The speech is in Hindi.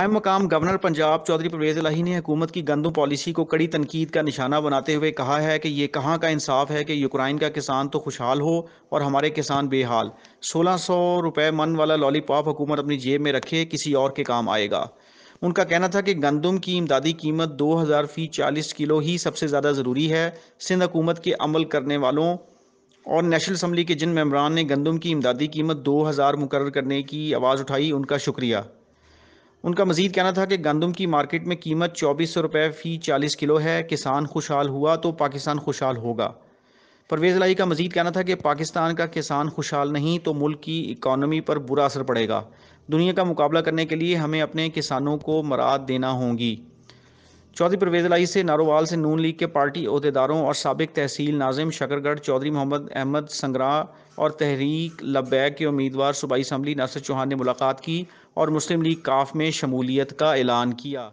अहम मकाम गवर्नर पंजाब चौधरी परवेज लाही ने हुकूमत की गंदम पॉलिसी को कड़ी तनकीद का निशाना बनाते हुए कहा है कि ये कहाँ का इंसाफ है कि यूक्राइन का किसान तो खुशहाल हो और हमारे किसान बेहाल सोलह सौ रुपये मन वाला लॉलीपॉप हुकूमत अपनी जेब में रखे किसी और के काम आएगा उनका कहना था कि गंदम की इमदादी कीमत दो हज़ार फी चालीस किलो ही सबसे ज़्यादा ज़रूरी है सिंध हुकूमत के अमल करने वालों और नेशनल असम्बली के जिन मम्बरान ने गंदम की इमदादी कीमत दो हज़ार मुकर करने की आवाज़ उठाई उनका शुक्रिया उनका मजीद कहना था कि गंदम की मार्केट में कीमत चौबीस सौ रुपये फ़ी चालीस किलो है किसान खुशहाल हुआ तो पाकिस्तान खुशहाल होगा परवेज़ लाई का मजीद कहना था कि पाकिस्तान का किसान खुशहाल नहीं तो मुल्क की इकानमी पर बुरा असर पड़ेगा दुनिया का मुकाबला करने के लिए हमें अपने किसानों को मराद देना होगी चौधरी परवेज लाई से नारोवाल से नून लीग के पार्टी अहदेदारों और सबक तहसील नाजिम शकरगढ़ चौधरी मोहम्मद अहमद संगरा और तहरीक लबैक के उम्मीदवार सूबाई असम्बली नसर चौहान ने मुलाकात की और मुस्लिम लीग काफ में शमूलियत का ऐलान किया